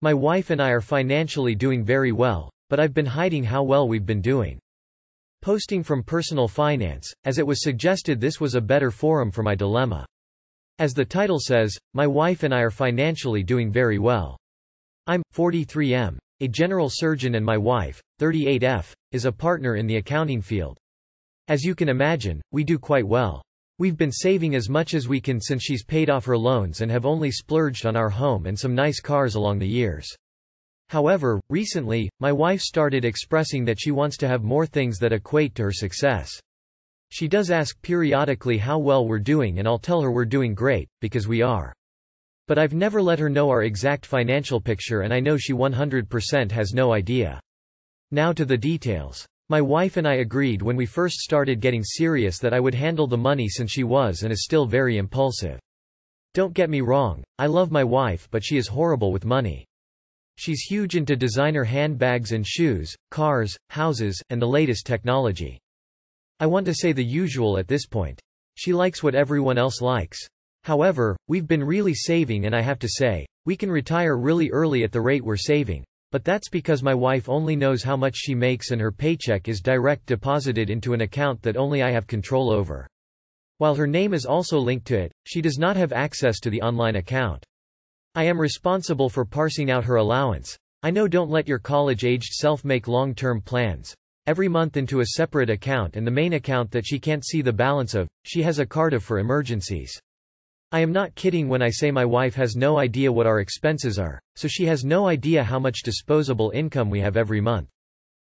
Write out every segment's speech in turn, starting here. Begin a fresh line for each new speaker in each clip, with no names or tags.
My wife and I are financially doing very well, but I've been hiding how well we've been doing. Posting from personal finance, as it was suggested this was a better forum for my dilemma. As the title says, my wife and I are financially doing very well. I'm, 43M, a general surgeon and my wife, 38F, is a partner in the accounting field. As you can imagine, we do quite well. We've been saving as much as we can since she's paid off her loans and have only splurged on our home and some nice cars along the years. However, recently, my wife started expressing that she wants to have more things that equate to her success. She does ask periodically how well we're doing and I'll tell her we're doing great, because we are. But I've never let her know our exact financial picture and I know she 100% has no idea. Now to the details. My wife and I agreed when we first started getting serious that I would handle the money since she was and is still very impulsive. Don't get me wrong, I love my wife but she is horrible with money. She's huge into designer handbags and shoes, cars, houses, and the latest technology. I want to say the usual at this point. She likes what everyone else likes. However, we've been really saving and I have to say, we can retire really early at the rate we're saving, but that's because my wife only knows how much she makes and her paycheck is direct deposited into an account that only I have control over. While her name is also linked to it, she does not have access to the online account. I am responsible for parsing out her allowance. I know don't let your college-aged self make long-term plans. Every month into a separate account and the main account that she can't see the balance of, she has a card of for emergencies. I am not kidding when I say my wife has no idea what our expenses are, so she has no idea how much disposable income we have every month.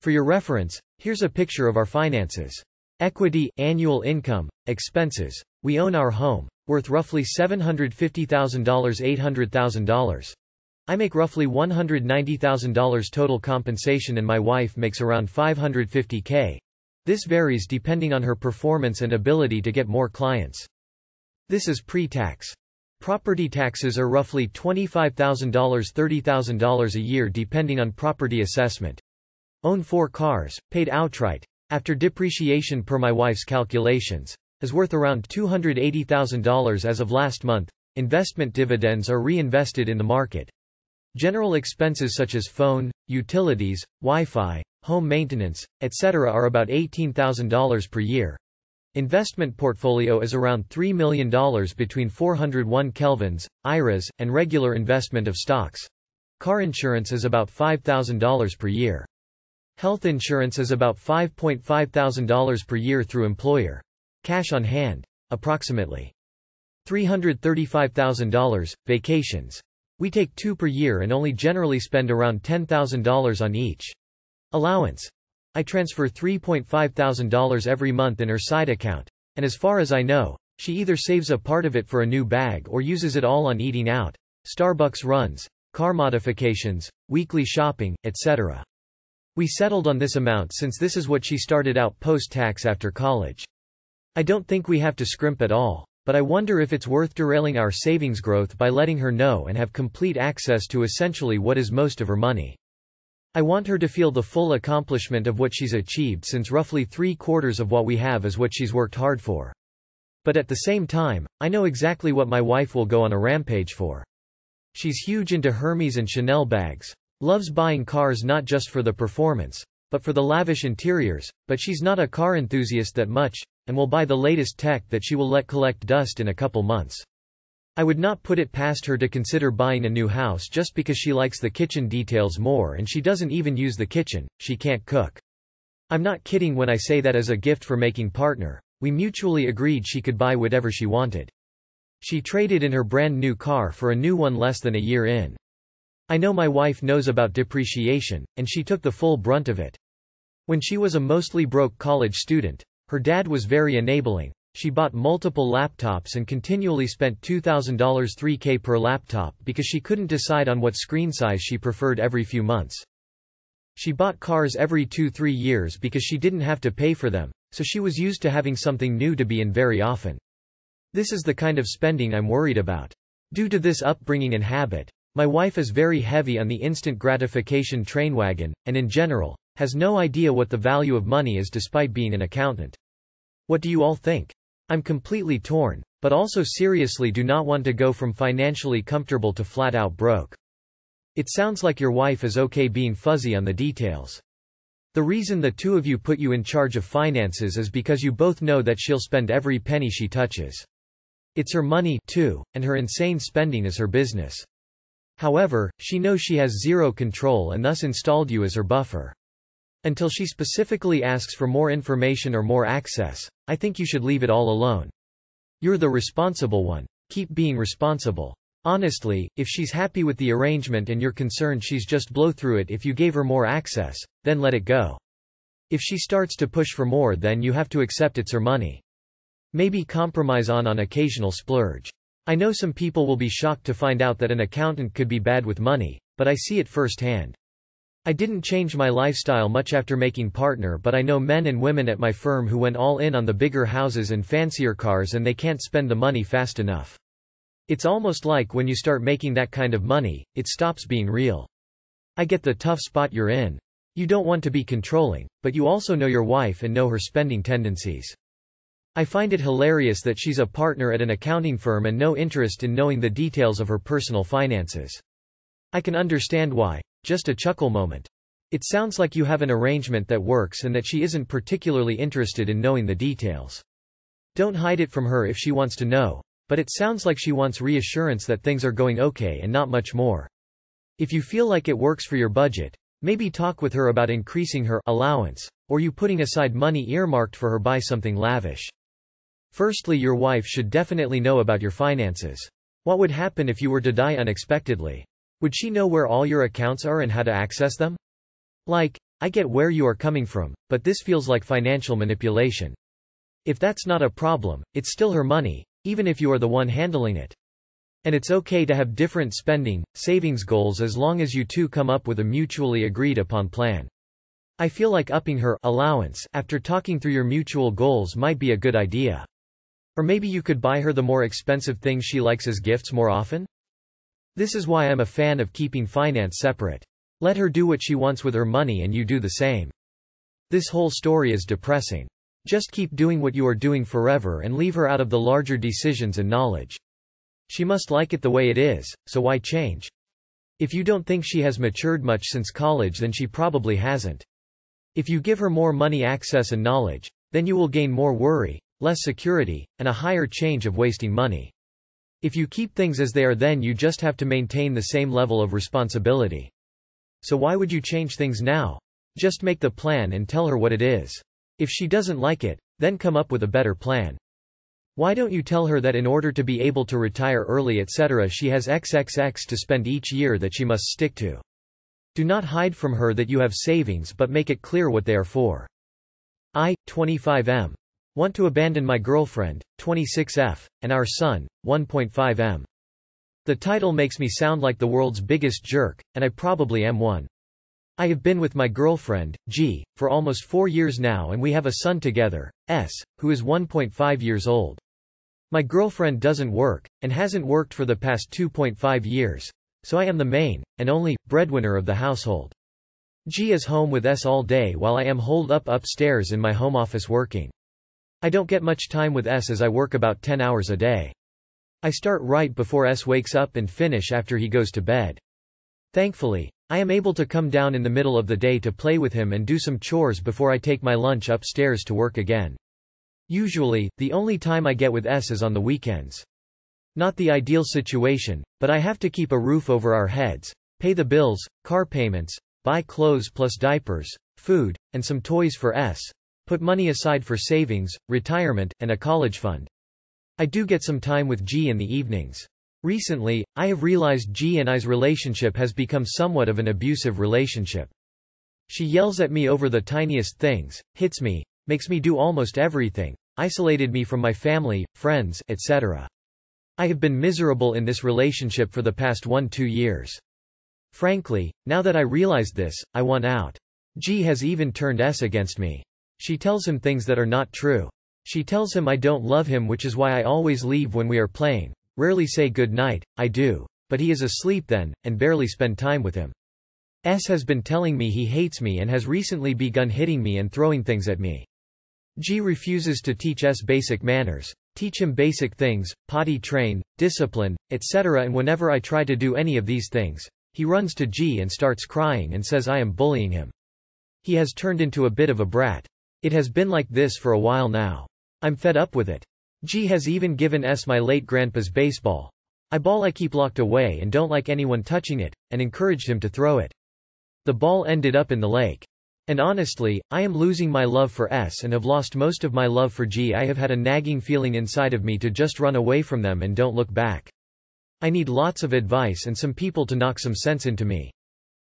For your reference, here's a picture of our finances. Equity, annual income, expenses. We own our home, worth roughly $750,000 $800,000. I make roughly $190,000 total compensation and my wife makes around 550k. This varies depending on her performance and ability to get more clients. This is pre-tax. Property taxes are roughly $25,000 $30,000 a year depending on property assessment. Own four cars, paid outright, after depreciation per my wife's calculations, is worth around $280,000 as of last month. Investment dividends are reinvested in the market. General expenses such as phone, utilities, Wi-Fi, home maintenance, etc. are about $18,000 per year. Investment portfolio is around $3 million between 401 kelvins, IRAs, and regular investment of stocks. Car insurance is about $5,000 per year. Health insurance is about $5.5,000 per year through employer. Cash on hand. Approximately $335,000, vacations. We take two per year and only generally spend around $10,000 on each. Allowance. I transfer $3,500 every month in her side account. And as far as I know, she either saves a part of it for a new bag or uses it all on eating out, Starbucks runs, car modifications, weekly shopping, etc. We settled on this amount since this is what she started out post-tax after college. I don't think we have to scrimp at all, but I wonder if it's worth derailing our savings growth by letting her know and have complete access to essentially what is most of her money. I want her to feel the full accomplishment of what she's achieved since roughly three quarters of what we have is what she's worked hard for. But at the same time, I know exactly what my wife will go on a rampage for. She's huge into Hermes and Chanel bags, loves buying cars not just for the performance, but for the lavish interiors, but she's not a car enthusiast that much, and will buy the latest tech that she will let collect dust in a couple months. I would not put it past her to consider buying a new house just because she likes the kitchen details more and she doesn't even use the kitchen, she can't cook. I'm not kidding when I say that as a gift for making partner. We mutually agreed she could buy whatever she wanted. She traded in her brand new car for a new one less than a year in. I know my wife knows about depreciation, and she took the full brunt of it. When she was a mostly broke college student, her dad was very enabling, she bought multiple laptops and continually spent $2,000 3K per laptop because she couldn't decide on what screen size she preferred every few months. She bought cars every 2-3 years because she didn't have to pay for them, so she was used to having something new to be in very often. This is the kind of spending I'm worried about. Due to this upbringing and habit, my wife is very heavy on the instant gratification train wagon, and in general, has no idea what the value of money is despite being an accountant. What do you all think? I'm completely torn, but also seriously do not want to go from financially comfortable to flat out broke. It sounds like your wife is okay being fuzzy on the details. The reason the two of you put you in charge of finances is because you both know that she'll spend every penny she touches. It's her money, too, and her insane spending is her business. However, she knows she has zero control and thus installed you as her buffer. Until she specifically asks for more information or more access, I think you should leave it all alone. You're the responsible one. Keep being responsible. Honestly, if she's happy with the arrangement and you're concerned she's just blow through it if you gave her more access, then let it go. If she starts to push for more then you have to accept it's her money. Maybe compromise on on occasional splurge. I know some people will be shocked to find out that an accountant could be bad with money, but I see it firsthand. I didn't change my lifestyle much after making partner but I know men and women at my firm who went all in on the bigger houses and fancier cars and they can't spend the money fast enough. It's almost like when you start making that kind of money, it stops being real. I get the tough spot you're in. You don't want to be controlling, but you also know your wife and know her spending tendencies. I find it hilarious that she's a partner at an accounting firm and no interest in knowing the details of her personal finances. I can understand why, just a chuckle moment. It sounds like you have an arrangement that works and that she isn't particularly interested in knowing the details. Don't hide it from her if she wants to know, but it sounds like she wants reassurance that things are going okay and not much more. If you feel like it works for your budget, maybe talk with her about increasing her allowance, or you putting aside money earmarked for her buy something lavish. Firstly your wife should definitely know about your finances. What would happen if you were to die unexpectedly? Would she know where all your accounts are and how to access them? Like, I get where you are coming from, but this feels like financial manipulation. If that's not a problem, it's still her money, even if you are the one handling it. And it's okay to have different spending, savings goals as long as you two come up with a mutually agreed upon plan. I feel like upping her allowance after talking through your mutual goals might be a good idea. Or maybe you could buy her the more expensive things she likes as gifts more often? This is why I'm a fan of keeping finance separate. Let her do what she wants with her money and you do the same. This whole story is depressing. Just keep doing what you are doing forever and leave her out of the larger decisions and knowledge. She must like it the way it is, so why change? If you don't think she has matured much since college then she probably hasn't. If you give her more money access and knowledge, then you will gain more worry, less security, and a higher change of wasting money. If you keep things as they are then you just have to maintain the same level of responsibility. So why would you change things now? Just make the plan and tell her what it is. If she doesn't like it, then come up with a better plan. Why don't you tell her that in order to be able to retire early etc. she has XXX to spend each year that she must stick to. Do not hide from her that you have savings but make it clear what they are for. I, 25M. Want to abandon my girlfriend, 26F, and our son, 1.5M. The title makes me sound like the world's biggest jerk, and I probably am one. I have been with my girlfriend, G, for almost four years now and we have a son together, S, who is 1.5 years old. My girlfriend doesn't work, and hasn't worked for the past 2.5 years, so I am the main, and only, breadwinner of the household. G is home with S all day while I am holed up upstairs in my home office working. I don't get much time with S as I work about 10 hours a day. I start right before S wakes up and finish after he goes to bed. Thankfully, I am able to come down in the middle of the day to play with him and do some chores before I take my lunch upstairs to work again. Usually, the only time I get with S is on the weekends. Not the ideal situation, but I have to keep a roof over our heads, pay the bills, car payments, buy clothes plus diapers, food, and some toys for S, put money aside for savings, retirement, and a college fund. I do get some time with G in the evenings. Recently, I have realized G and I's relationship has become somewhat of an abusive relationship. She yells at me over the tiniest things, hits me, makes me do almost everything, isolated me from my family, friends, etc. I have been miserable in this relationship for the past one two years. Frankly, now that I realize this, I want out. G has even turned S against me. She tells him things that are not true. She tells him I don't love him which is why I always leave when we are playing, rarely say good night, I do. But he is asleep then, and barely spend time with him. S has been telling me he hates me and has recently begun hitting me and throwing things at me. G refuses to teach S basic manners, teach him basic things, potty train, discipline, etc. And whenever I try to do any of these things, he runs to G and starts crying and says I am bullying him. He has turned into a bit of a brat. It has been like this for a while now. I'm fed up with it. G has even given S my late grandpa's baseball. I ball I keep locked away and don't like anyone touching it, and encouraged him to throw it. The ball ended up in the lake. And honestly, I am losing my love for S and have lost most of my love for G. I have had a nagging feeling inside of me to just run away from them and don't look back. I need lots of advice and some people to knock some sense into me.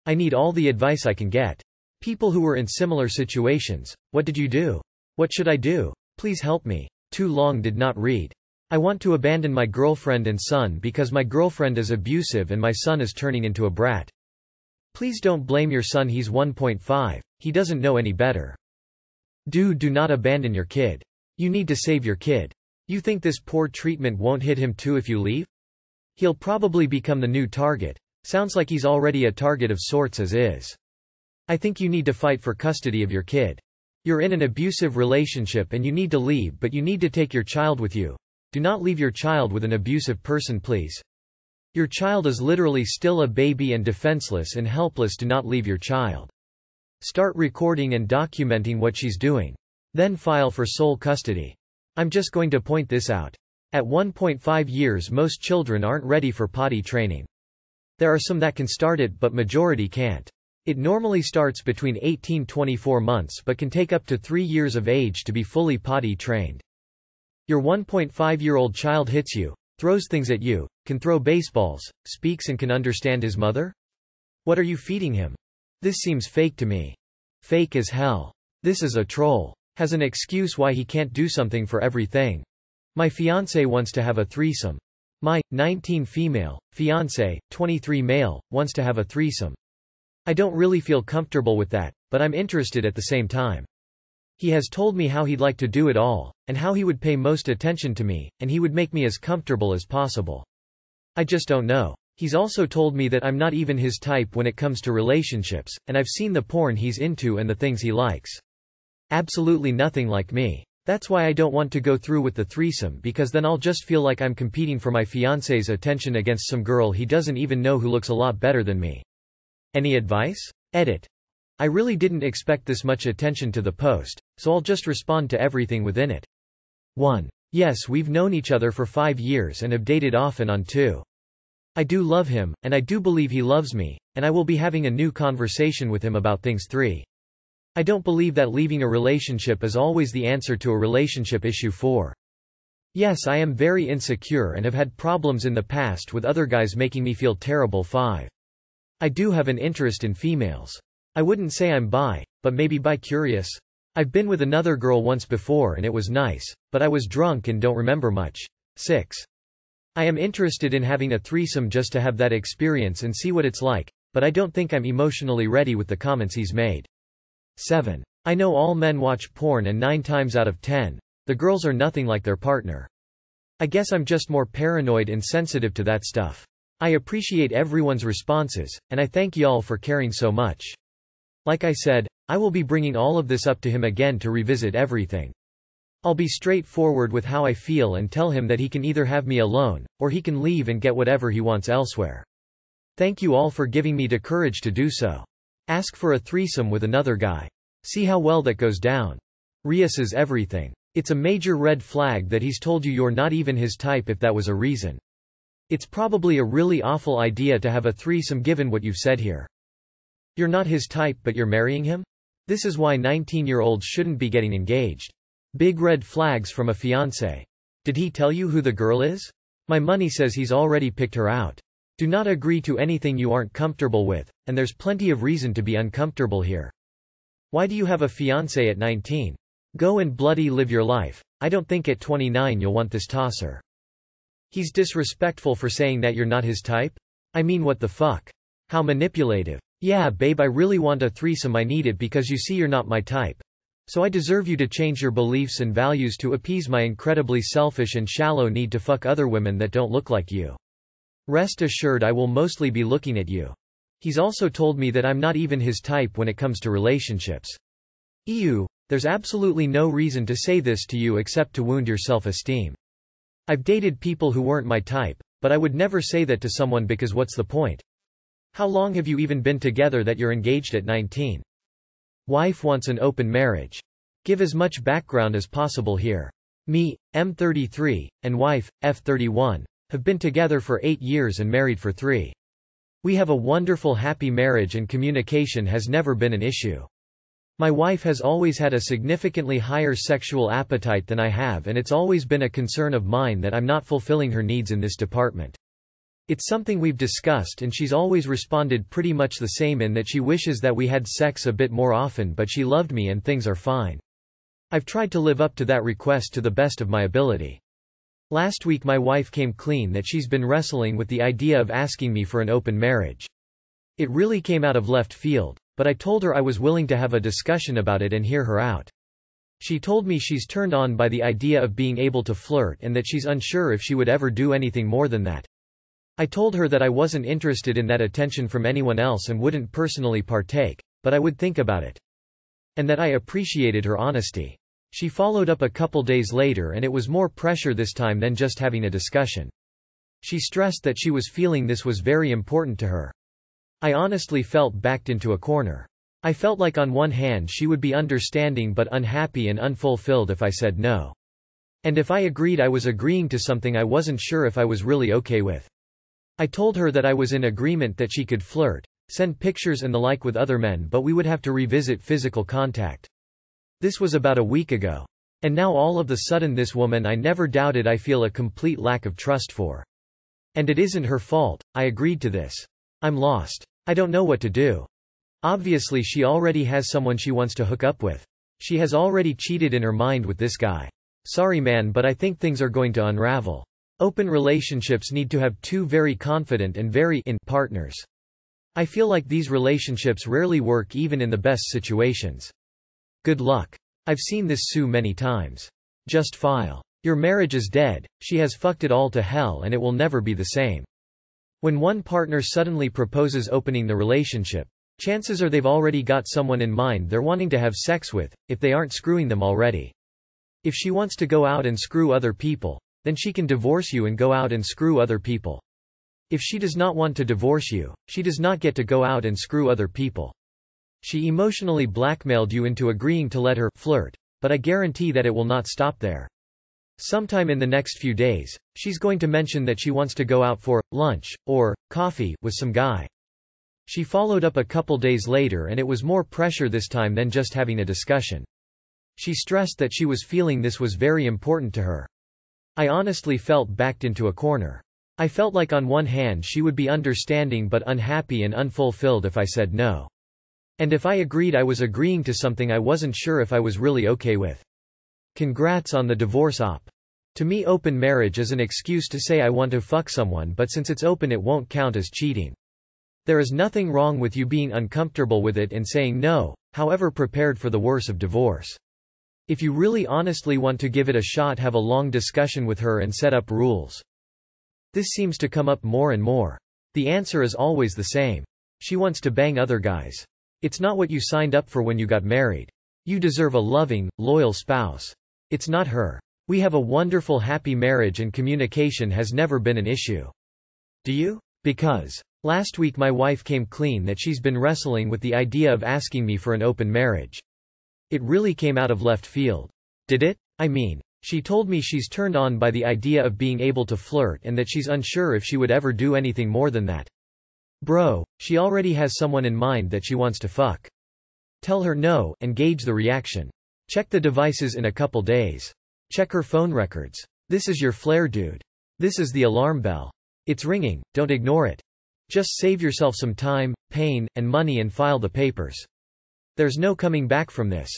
I need all the advice I can get. People who were in similar situations, what did you do? What should I do? Please help me. Too long did not read. I want to abandon my girlfriend and son because my girlfriend is abusive and my son is turning into a brat. Please don't blame your son he's 1.5, he doesn't know any better. Do do not abandon your kid. You need to save your kid. You think this poor treatment won't hit him too if you leave? He'll probably become the new target. Sounds like he's already a target of sorts as is. I think you need to fight for custody of your kid. You're in an abusive relationship and you need to leave but you need to take your child with you. Do not leave your child with an abusive person please. Your child is literally still a baby and defenseless and helpless do not leave your child. Start recording and documenting what she's doing. Then file for sole custody. I'm just going to point this out. At 1.5 years most children aren't ready for potty training. There are some that can start it but majority can't. It normally starts between 18-24 months but can take up to three years of age to be fully potty trained. Your 1.5-year-old child hits you, throws things at you, can throw baseballs, speaks and can understand his mother? What are you feeding him? This seems fake to me. Fake as hell. This is a troll. Has an excuse why he can't do something for everything. My fiancé wants to have a threesome. My, 19 female, fiancé, 23 male, wants to have a threesome. I don't really feel comfortable with that, but I'm interested at the same time. He has told me how he'd like to do it all, and how he would pay most attention to me, and he would make me as comfortable as possible. I just don't know. He's also told me that I'm not even his type when it comes to relationships, and I've seen the porn he's into and the things he likes. Absolutely nothing like me. That's why I don't want to go through with the threesome because then I'll just feel like I'm competing for my fiance's attention against some girl he doesn't even know who looks a lot better than me. Any advice? Edit. I really didn't expect this much attention to the post, so I'll just respond to everything within it. 1. Yes, we've known each other for five years and have dated often on two. I do love him, and I do believe he loves me, and I will be having a new conversation with him about things. 3. I don't believe that leaving a relationship is always the answer to a relationship issue. 4. Yes, I am very insecure and have had problems in the past with other guys making me feel terrible. 5. I do have an interest in females. I wouldn't say I'm bi, but maybe bi-curious. I've been with another girl once before and it was nice, but I was drunk and don't remember much. 6. I am interested in having a threesome just to have that experience and see what it's like, but I don't think I'm emotionally ready with the comments he's made. 7. I know all men watch porn and 9 times out of 10, the girls are nothing like their partner. I guess I'm just more paranoid and sensitive to that stuff. I appreciate everyone's responses, and I thank y'all for caring so much. Like I said, I will be bringing all of this up to him again to revisit everything. I'll be straightforward with how I feel and tell him that he can either have me alone, or he can leave and get whatever he wants elsewhere. Thank you all for giving me the courage to do so. Ask for a threesome with another guy. See how well that goes down. Rias everything. It's a major red flag that he's told you you're not even his type if that was a reason. It's probably a really awful idea to have a threesome given what you've said here. You're not his type but you're marrying him? This is why 19-year-olds shouldn't be getting engaged. Big red flags from a fiancé. Did he tell you who the girl is? My money says he's already picked her out. Do not agree to anything you aren't comfortable with, and there's plenty of reason to be uncomfortable here. Why do you have a fiancé at 19? Go and bloody live your life. I don't think at 29 you'll want this tosser. He's disrespectful for saying that you're not his type? I mean what the fuck? How manipulative. Yeah babe I really want a threesome I need it because you see you're not my type. So I deserve you to change your beliefs and values to appease my incredibly selfish and shallow need to fuck other women that don't look like you. Rest assured I will mostly be looking at you. He's also told me that I'm not even his type when it comes to relationships. Ew, there's absolutely no reason to say this to you except to wound your self-esteem. I've dated people who weren't my type, but I would never say that to someone because what's the point? How long have you even been together that you're engaged at 19? Wife wants an open marriage. Give as much background as possible here. Me, M33, and wife, F31, have been together for 8 years and married for 3. We have a wonderful happy marriage and communication has never been an issue. My wife has always had a significantly higher sexual appetite than I have and it's always been a concern of mine that I'm not fulfilling her needs in this department. It's something we've discussed and she's always responded pretty much the same in that she wishes that we had sex a bit more often but she loved me and things are fine. I've tried to live up to that request to the best of my ability. Last week my wife came clean that she's been wrestling with the idea of asking me for an open marriage. It really came out of left field but I told her I was willing to have a discussion about it and hear her out. She told me she's turned on by the idea of being able to flirt and that she's unsure if she would ever do anything more than that. I told her that I wasn't interested in that attention from anyone else and wouldn't personally partake, but I would think about it. And that I appreciated her honesty. She followed up a couple days later and it was more pressure this time than just having a discussion. She stressed that she was feeling this was very important to her. I honestly felt backed into a corner. I felt like on one hand she would be understanding but unhappy and unfulfilled if I said no. And if I agreed I was agreeing to something I wasn't sure if I was really okay with. I told her that I was in agreement that she could flirt, send pictures and the like with other men but we would have to revisit physical contact. This was about a week ago. And now all of the sudden this woman I never doubted I feel a complete lack of trust for. And it isn't her fault, I agreed to this. I'm lost. I don't know what to do. Obviously she already has someone she wants to hook up with. She has already cheated in her mind with this guy. Sorry man but I think things are going to unravel. Open relationships need to have two very confident and very in partners. I feel like these relationships rarely work even in the best situations. Good luck. I've seen this Sue many times. Just file. Your marriage is dead, she has fucked it all to hell and it will never be the same. When one partner suddenly proposes opening the relationship, chances are they've already got someone in mind they're wanting to have sex with, if they aren't screwing them already. If she wants to go out and screw other people, then she can divorce you and go out and screw other people. If she does not want to divorce you, she does not get to go out and screw other people. She emotionally blackmailed you into agreeing to let her flirt, but I guarantee that it will not stop there. Sometime in the next few days, she's going to mention that she wants to go out for lunch, or coffee, with some guy. She followed up a couple days later and it was more pressure this time than just having a discussion. She stressed that she was feeling this was very important to her. I honestly felt backed into a corner. I felt like on one hand she would be understanding but unhappy and unfulfilled if I said no. And if I agreed I was agreeing to something I wasn't sure if I was really okay with. Congrats on the divorce op. To me open marriage is an excuse to say I want to fuck someone but since it's open it won't count as cheating. There is nothing wrong with you being uncomfortable with it and saying no, however prepared for the worst of divorce. If you really honestly want to give it a shot have a long discussion with her and set up rules. This seems to come up more and more. The answer is always the same. She wants to bang other guys. It's not what you signed up for when you got married. You deserve a loving, loyal spouse. It's not her. We have a wonderful happy marriage and communication has never been an issue. Do you? Because. Last week my wife came clean that she's been wrestling with the idea of asking me for an open marriage. It really came out of left field. Did it? I mean, she told me she's turned on by the idea of being able to flirt and that she's unsure if she would ever do anything more than that. Bro, she already has someone in mind that she wants to fuck. Tell her no, and gauge the reaction. Check the devices in a couple days. Check her phone records. This is your flare dude. This is the alarm bell. It's ringing, don't ignore it. Just save yourself some time, pain, and money and file the papers. There's no coming back from this.